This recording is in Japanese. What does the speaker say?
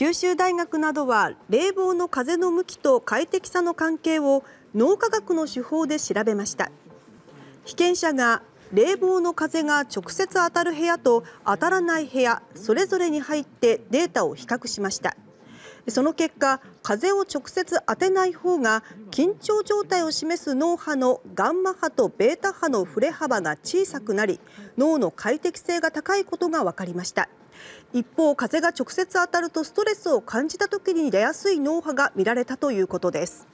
九州大学などは冷房の風の向きと快適さの関係を脳科学の手法で調べました被験者が冷房の風が直接当たる部屋と当たらない部屋それぞれに入ってデータを比較しました。その結果、風を直接当てない方が緊張状態を示す脳波のガンマ波とベータ波の振れ幅が小さくなり脳の快適性が高いことが分かりました。一方、風が直接当たるとストレスを感じた時に出やすい脳波が見られたということです。